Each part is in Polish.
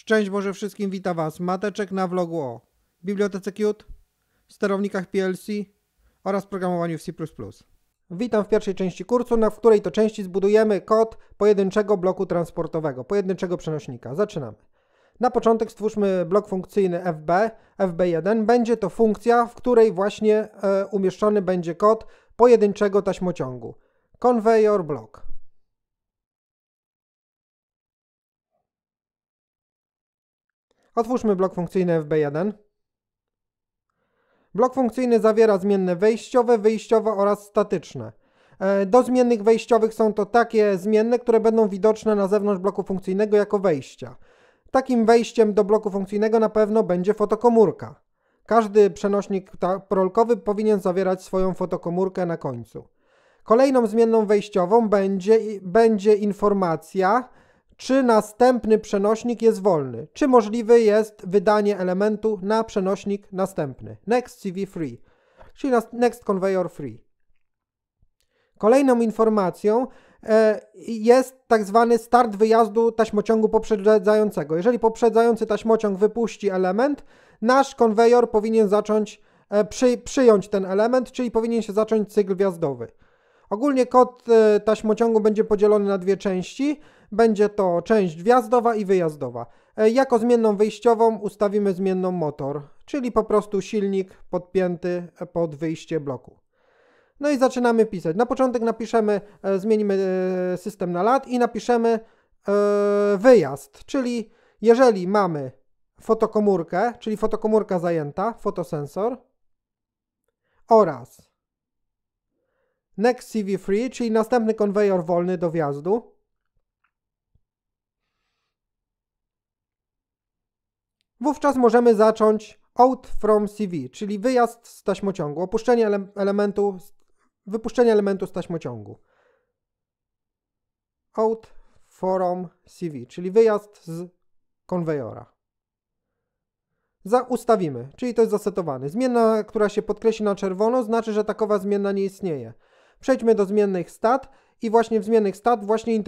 Szczęść Boże wszystkim, wita Was Mateczek na vlogu o bibliotece Qt, sterownikach PLC oraz programowaniu w C++. Witam w pierwszej części kursu, na w której to części zbudujemy kod pojedynczego bloku transportowego, pojedynczego przenośnika. Zaczynamy. Na początek stwórzmy blok funkcyjny FB, FB1. Będzie to funkcja, w której właśnie e, umieszczony będzie kod pojedynczego taśmociągu. Conveyor block. Otwórzmy blok funkcyjny FB1. Blok funkcyjny zawiera zmienne wejściowe, wyjściowe oraz statyczne. E, do zmiennych wejściowych są to takie zmienne, które będą widoczne na zewnątrz bloku funkcyjnego jako wejścia. Takim wejściem do bloku funkcyjnego na pewno będzie fotokomórka. Każdy przenośnik rolkowy powinien zawierać swoją fotokomórkę na końcu. Kolejną zmienną wejściową będzie, będzie informacja czy następny przenośnik jest wolny, czy możliwe jest wydanie elementu na przenośnik następny. Next CV free, czyli Next Conveyor free. Kolejną informacją e, jest tak zwany start wyjazdu taśmociągu poprzedzającego. Jeżeli poprzedzający taśmociąg wypuści element, nasz konwejor powinien zacząć e, przy, przyjąć ten element, czyli powinien się zacząć cykl wjazdowy. Ogólnie kod e, taśmociągu będzie podzielony na dwie części. Będzie to część wjazdowa i wyjazdowa. E, jako zmienną wyjściową ustawimy zmienną motor, czyli po prostu silnik podpięty e, pod wyjście bloku. No i zaczynamy pisać. Na początek napiszemy, e, zmienimy system na lat i napiszemy wyjazd, czyli jeżeli mamy fotokomórkę, czyli fotokomórka zajęta, fotosensor oraz Next cv free, czyli następny konwejor wolny do wjazdu. Wówczas możemy zacząć out from CV, czyli wyjazd z taśmociągu, opuszczenie ele elementu, wypuszczenie elementu z taśmociągu. Out from CV, czyli wyjazd z konwejora. Zaustawimy, czyli to jest zasetowany. Zmienna, która się podkreśli na czerwono, znaczy, że takowa zmienna nie istnieje. Przejdźmy do zmiennych stat i właśnie w zmiennych stat właśnie i,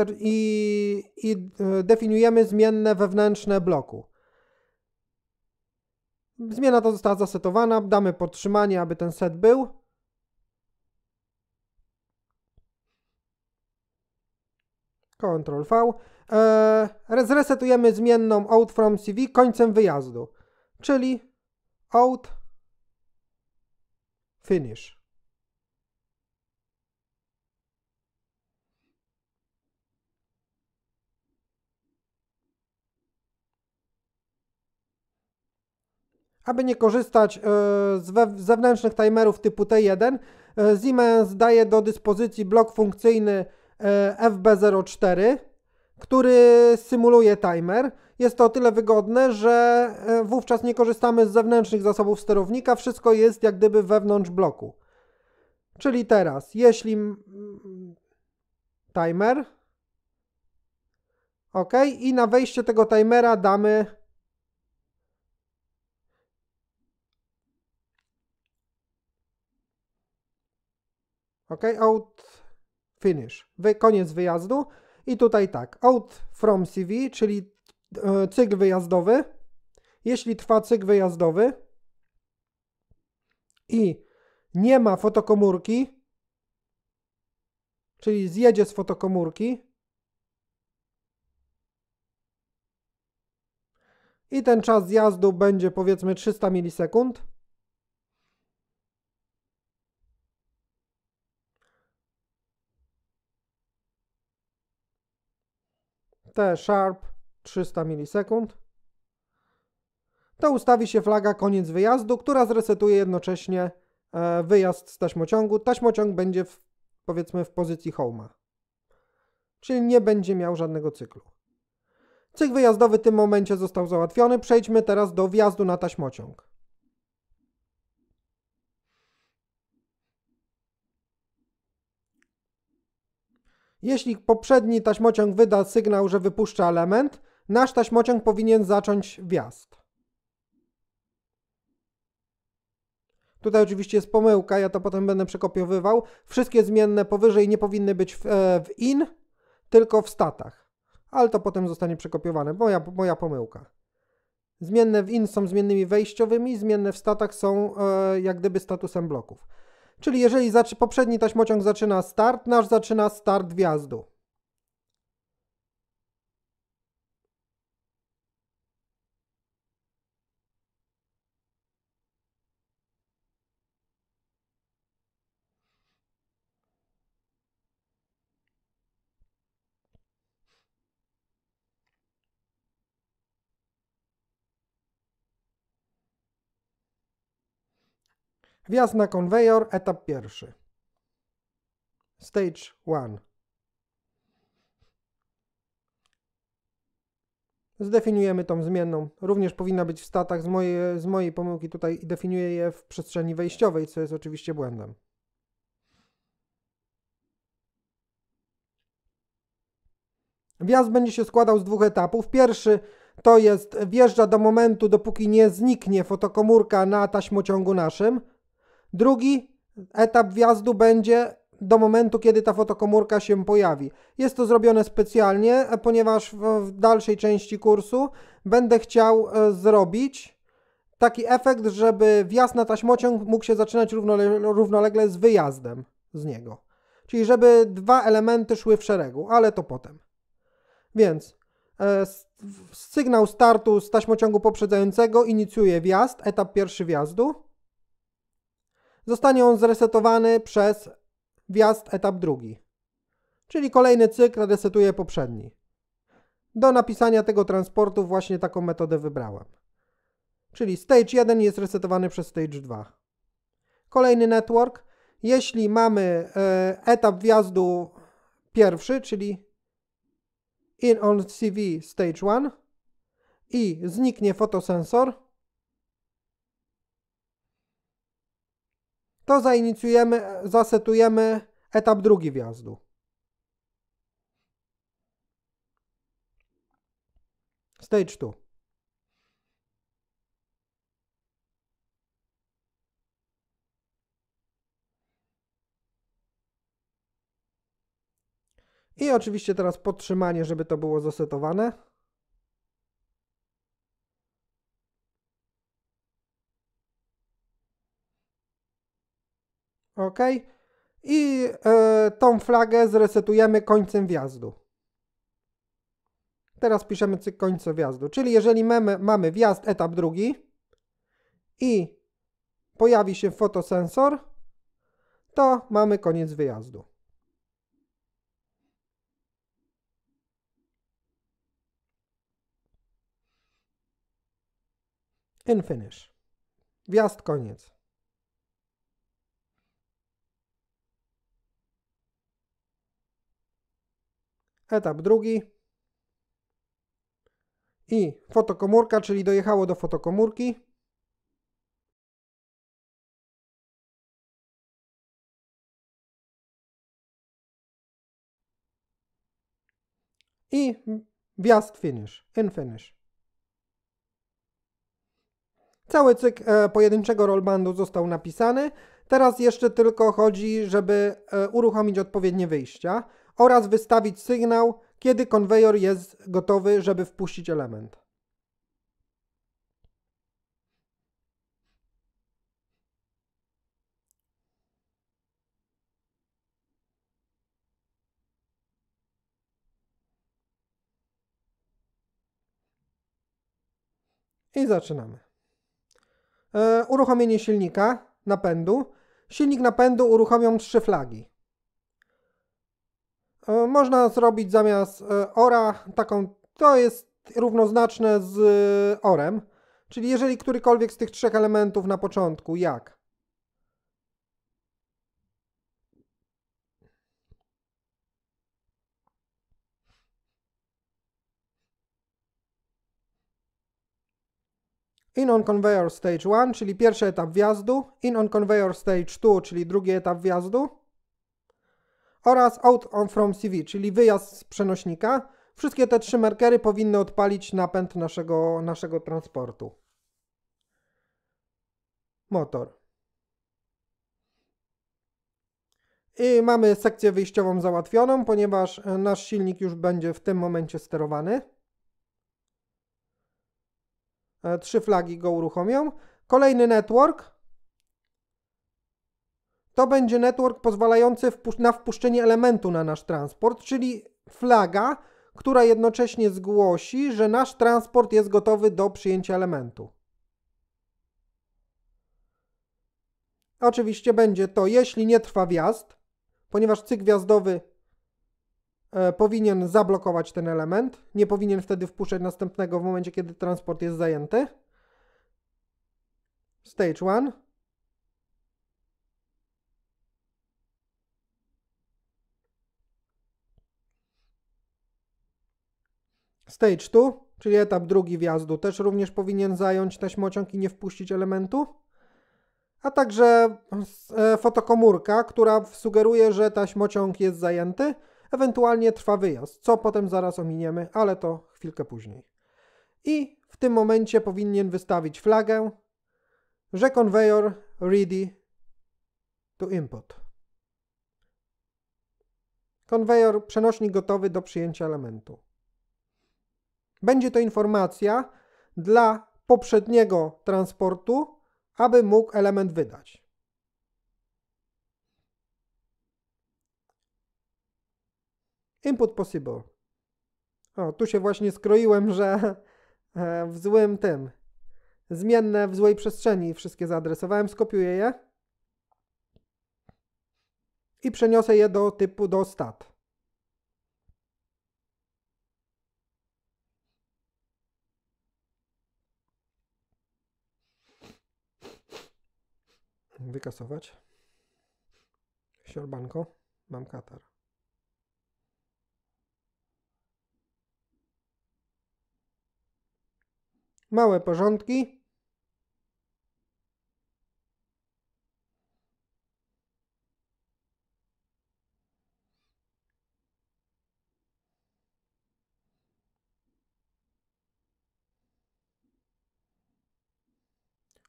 i e, definiujemy zmienne wewnętrzne bloku. Zmiana ta została zasetowana, damy podtrzymanie, aby ten set był. Ctrl V. Eee, zresetujemy zmienną out from CV końcem wyjazdu, czyli out finish. Aby nie korzystać e, z zewnętrznych timerów typu T1, e, Siemens daje do dyspozycji blok funkcyjny e, FB04, który symuluje timer. Jest to o tyle wygodne, że wówczas nie korzystamy z zewnętrznych zasobów sterownika, wszystko jest jak gdyby wewnątrz bloku. Czyli teraz, jeśli timer, ok, i na wejście tego timera damy ok, out finish, Wy, koniec wyjazdu i tutaj tak, out from CV, czyli e, cykl wyjazdowy, jeśli trwa cykl wyjazdowy i nie ma fotokomórki, czyli zjedzie z fotokomórki, i ten czas zjazdu będzie powiedzmy 300 milisekund. T sharp 300 milisekund. To ustawi się flaga koniec wyjazdu, która zresetuje jednocześnie e, wyjazd z taśmociągu. Taśmociąg będzie w, powiedzmy w pozycji home'a. Czyli nie będzie miał żadnego cyklu. Cykl wyjazdowy w tym momencie został załatwiony. Przejdźmy teraz do wjazdu na taśmociąg. Jeśli poprzedni taśmociąg wyda sygnał, że wypuszcza element, nasz taśmociąg powinien zacząć wjazd. Tutaj oczywiście jest pomyłka, ja to potem będę przekopiowywał. Wszystkie zmienne powyżej nie powinny być w, e, w in, tylko w statach. Ale to potem zostanie przekopiowane, moja, moja pomyłka. Zmienne w in są zmiennymi wejściowymi, zmienne w statach są e, jak gdyby statusem bloków. Czyli jeżeli poprzedni taśmociąg zaczyna start, nasz zaczyna start wjazdu. Wjazd na konwejor, etap pierwszy. Stage 1. Zdefiniujemy tą zmienną. Również powinna być w statach z mojej, z mojej pomyłki tutaj i definiuję je w przestrzeni wejściowej, co jest oczywiście błędem. Wjazd będzie się składał z dwóch etapów. Pierwszy to jest wjeżdża do momentu, dopóki nie zniknie fotokomórka na taśmociągu naszym. Drugi etap wjazdu będzie do momentu, kiedy ta fotokomórka się pojawi. Jest to zrobione specjalnie, e, ponieważ w dalszej części kursu będę chciał e, zrobić taki efekt, żeby wjazd na taśmociąg mógł się zaczynać równolegle z wyjazdem z niego. Czyli żeby dwa elementy szły w szeregu, ale to potem. Więc e, sygnał startu z taśmociągu poprzedzającego inicjuje wjazd, etap pierwszy wjazdu. Zostanie on zresetowany przez wjazd etap drugi, czyli kolejny cykl resetuje poprzedni. Do napisania tego transportu właśnie taką metodę wybrałem. Czyli stage 1 jest resetowany przez stage 2. Kolejny network, jeśli mamy y, etap wjazdu pierwszy, czyli in on CV stage 1 i zniknie fotosensor, to zainicjujemy, zasetujemy etap drugi wjazdu. Stage 2. I oczywiście teraz podtrzymanie, żeby to było zasetowane. OK i y, tą flagę zresetujemy końcem wjazdu. Teraz piszemy cyk końce wjazdu, czyli jeżeli mamy, mamy wjazd etap drugi i pojawi się fotosensor, to mamy koniec wyjazdu. And finish. Wjazd koniec. etap drugi i fotokomórka, czyli dojechało do fotokomórki. I wjazd finish, in finish. Cały cykl e, pojedynczego rollbandu został napisany. Teraz jeszcze tylko chodzi, żeby e, uruchomić odpowiednie wyjścia oraz wystawić sygnał, kiedy konwejor jest gotowy, żeby wpuścić element. I zaczynamy. E, uruchomienie silnika napędu. Silnik napędu uruchomią trzy flagi. E, można zrobić zamiast e, ora taką, to jest równoznaczne z e, orem. Czyli jeżeli którykolwiek z tych trzech elementów na początku, jak? In on conveyor stage 1, czyli pierwszy etap wjazdu, in on conveyor stage 2, czyli drugi etap wjazdu, oraz out on from CV, czyli wyjazd z przenośnika. Wszystkie te trzy markery powinny odpalić napęd naszego, naszego transportu. Motor. I mamy sekcję wyjściową załatwioną, ponieważ e, nasz silnik już będzie w tym momencie sterowany. E, trzy flagi go uruchomią. Kolejny network, to będzie network pozwalający na wpuszczenie elementu na nasz transport, czyli flaga, która jednocześnie zgłosi, że nasz transport jest gotowy do przyjęcia elementu. Oczywiście będzie to, jeśli nie trwa wjazd, ponieważ cykl wjazdowy e, powinien zablokować ten element, nie powinien wtedy wpuszczać następnego w momencie, kiedy transport jest zajęty. Stage 1. Stage 2, czyli etap drugi wjazdu, też również powinien zająć taśmociąg i nie wpuścić elementu. A także e, fotokomórka, która sugeruje, że taśmociąg jest zajęty, ewentualnie trwa wyjazd, co potem zaraz ominiemy, ale to chwilkę później. I w tym momencie powinien wystawić flagę, że conveyor ready to input. Konwejor, przenośnik gotowy do przyjęcia elementu. Będzie to informacja dla poprzedniego transportu, aby mógł element wydać. Input possible. O, tu się właśnie skroiłem, że e, w złym tym. Zmienne w złej przestrzeni wszystkie zaadresowałem, skopiuję je i przeniosę je do typu do stat. wykasować. Siorbanko, mam katar. Małe porządki.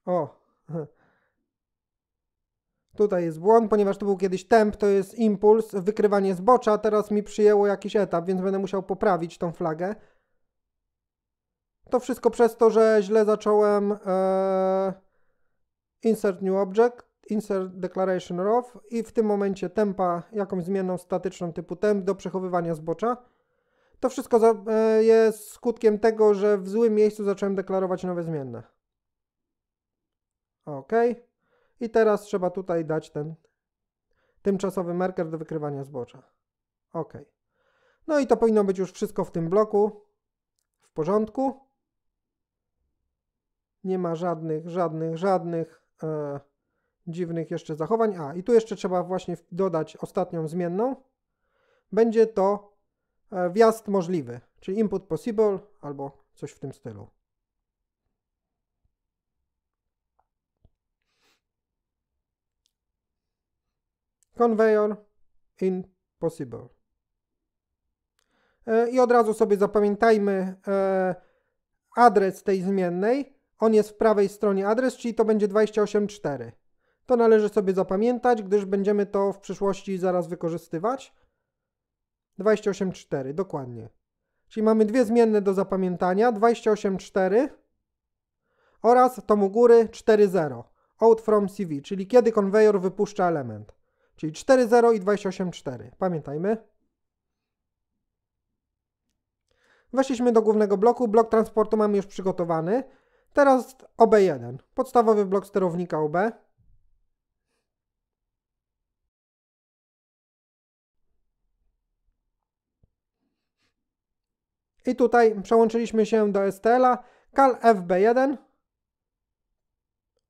O, Tutaj jest błąd, ponieważ to był kiedyś temp, to jest impuls, wykrywanie zbocza, teraz mi przyjęło jakiś etap, więc będę musiał poprawić tą flagę. To wszystko przez to, że źle zacząłem e, insert new object, insert declaration row i w tym momencie tempa jakąś zmienną statyczną typu temp do przechowywania zbocza. To wszystko za, e, jest skutkiem tego, że w złym miejscu zacząłem deklarować nowe zmienne. Okej. Okay. I teraz trzeba tutaj dać ten tymczasowy marker do wykrywania zbocza. OK. No i to powinno być już wszystko w tym bloku. W porządku. Nie ma żadnych, żadnych, żadnych e, dziwnych jeszcze zachowań. A, i tu jeszcze trzeba właśnie dodać ostatnią zmienną. Będzie to e, wjazd możliwy, czyli input possible albo coś w tym stylu. Conveyor impossible. E, I od razu sobie zapamiętajmy e, adres tej zmiennej. On jest w prawej stronie adres, czyli to będzie 284. To należy sobie zapamiętać, gdyż będziemy to w przyszłości zaraz wykorzystywać. 284, dokładnie. Czyli mamy dwie zmienne do zapamiętania, 284 oraz tomu u góry 4.0, out from CV, czyli kiedy konwejer wypuszcza element. Czyli 4,0 i 28,4. Pamiętajmy. Weszliśmy do głównego bloku. Blok transportu mamy już przygotowany. Teraz OB1. Podstawowy blok sterownika OB. I tutaj przełączyliśmy się do STL-a. CAL FB1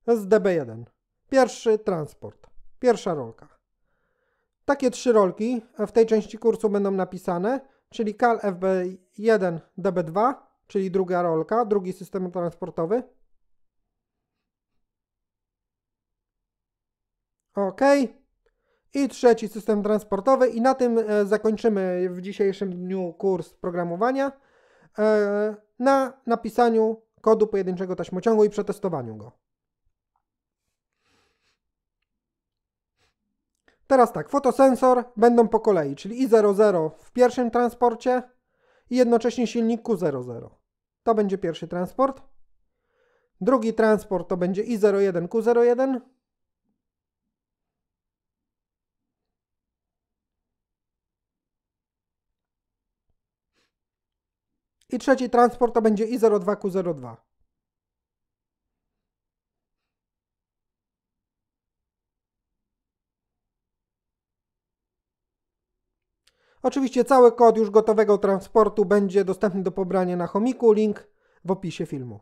z DB1. Pierwszy transport. Pierwsza rolka. Takie trzy rolki w tej części kursu będą napisane, czyli calfb FB1 DB2, czyli druga rolka, drugi system transportowy. OK. I trzeci system transportowy i na tym e, zakończymy w dzisiejszym dniu kurs programowania e, na napisaniu kodu pojedynczego taśmociągu i przetestowaniu go. Teraz tak, fotosensor będą po kolei, czyli I00 w pierwszym transporcie i jednocześnie silnik Q00. To będzie pierwszy transport. Drugi transport to będzie I01 Q01. I trzeci transport to będzie I02Q02. Oczywiście cały kod już gotowego transportu będzie dostępny do pobrania na chomiku, link w opisie filmu.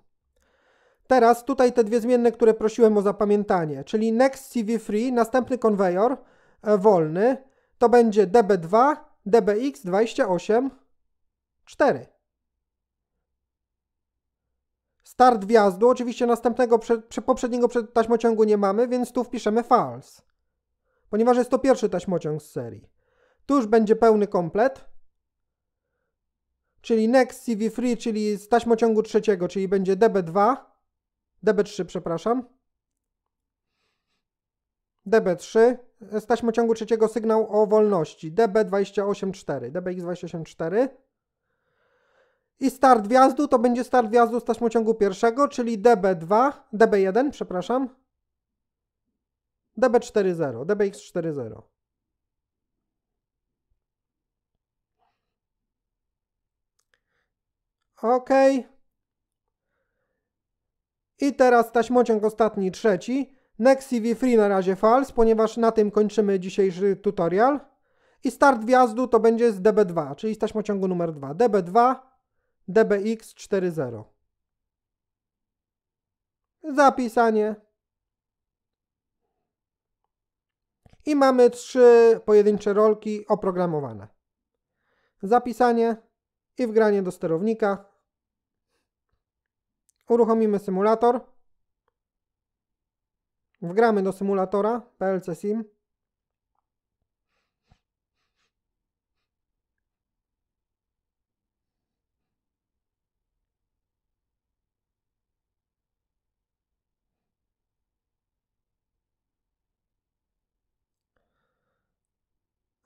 Teraz tutaj te dwie zmienne, które prosiłem o zapamiętanie, czyli next CV free, następny konwejor e, wolny, to będzie DB2, DBX 28, 4. Start wjazdu, oczywiście następnego, prze, poprzedniego taśmociągu nie mamy, więc tu wpiszemy false, ponieważ jest to pierwszy taśmociąg z serii. Tu już będzie pełny komplet. Czyli next CV free, czyli z taśmociągu trzeciego, czyli będzie DB2, DB3, przepraszam. DB3 z taśmociągu trzeciego sygnał o wolności DB284, DBX284 i start wjazdu to będzie start wjazdu z taśmociągu pierwszego, czyli DB2, DB1, przepraszam, DB40, DBX40. OK. I teraz taśmociąg ostatni, trzeci. Next Free na razie false, ponieważ na tym kończymy dzisiejszy tutorial. I start wjazdu to będzie z DB2, czyli z taśmociągu numer 2. DB2, DBX 4.0. Zapisanie. I mamy trzy pojedyncze rolki oprogramowane. Zapisanie i wgranie do sterownika. Uruchomimy symulator. Wgramy do symulatora PLC SIM.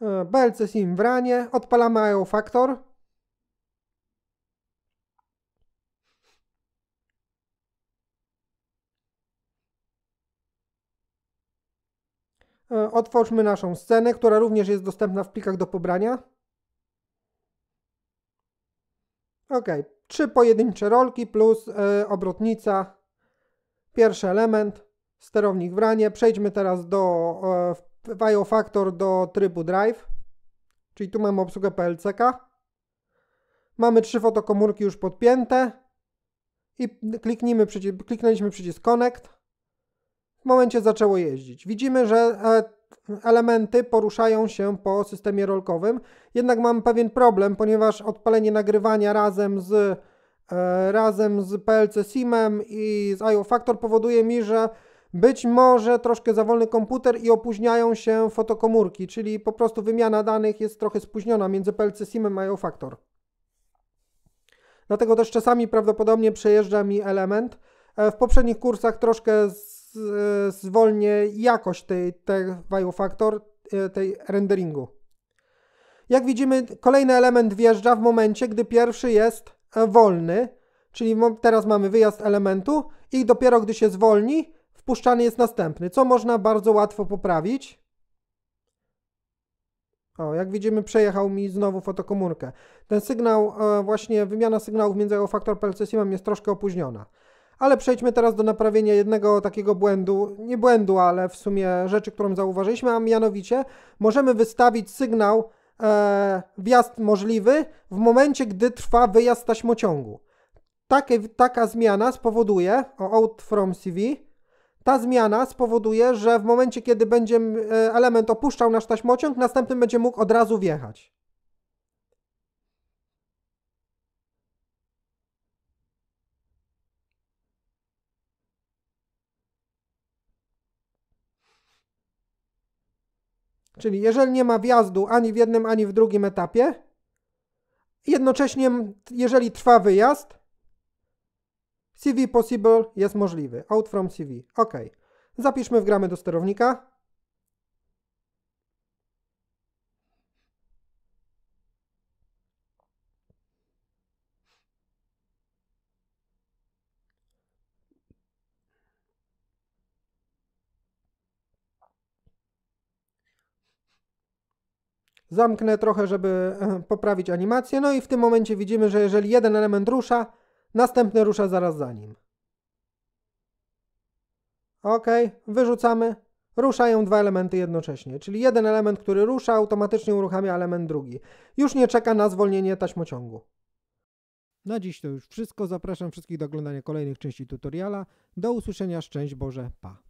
E, PLC SIM w ranie, odpalamy IO Factor. otwórzmy naszą scenę, która również jest dostępna w plikach do pobrania. Ok, trzy pojedyncze rolki plus yy, obrotnica, pierwszy element, sterownik w ranie. Przejdźmy teraz do yy, do trybu Drive, czyli tu mamy obsługę PLCK. Mamy trzy fotokomórki już podpięte i kliknijmy kliknęliśmy przycisk Connect. W momencie zaczęło jeździć. Widzimy, że e, elementy poruszają się po systemie rolkowym. Jednak mam pewien problem, ponieważ odpalenie nagrywania razem z e, razem z PLC Simem i z IO Factor powoduje mi, że być może troszkę za wolny komputer i opóźniają się fotokomórki, czyli po prostu wymiana danych jest trochę spóźniona między PLC Simem i IO Factor. Dlatego też czasami prawdopodobnie przejeżdża mi element. E, w poprzednich kursach troszkę E, zwolnię jakość tej, tej value factor, e, tej renderingu. Jak widzimy, kolejny element wjeżdża w momencie, gdy pierwszy jest e, wolny, czyli teraz mamy wyjazd elementu i dopiero gdy się zwolni, wpuszczany jest następny, co można bardzo łatwo poprawić. O, jak widzimy, przejechał mi znowu fotokomórkę. Ten sygnał, właśnie wymiana sygnałów między faktor plc jest troszkę opóźniona. Ale przejdźmy teraz do naprawienia jednego takiego błędu, nie błędu, ale w sumie rzeczy, którą zauważyliśmy, a mianowicie możemy wystawić sygnał e, wjazd możliwy w momencie, gdy trwa wyjazd taśmociągu. Takie, taka zmiana spowoduje, o out from CV, ta zmiana spowoduje, że w momencie, kiedy będzie e, element opuszczał nasz taśmociąg, następny będzie mógł od razu wjechać. Czyli jeżeli nie ma wjazdu ani w jednym, ani w drugim etapie, jednocześnie jeżeli trwa wyjazd, CV possible jest możliwy. Out from CV. OK. Zapiszmy w gramy do sterownika. Zamknę trochę, żeby e, poprawić animację. No i w tym momencie widzimy, że jeżeli jeden element rusza, następny rusza zaraz za nim. Ok, wyrzucamy. Ruszają dwa elementy jednocześnie, czyli jeden element, który rusza, automatycznie uruchamia element drugi. Już nie czeka na zwolnienie taśmociągu. Na dziś to już wszystko. Zapraszam wszystkich do oglądania kolejnych części tutoriala. Do usłyszenia, szczęść Boże, pa!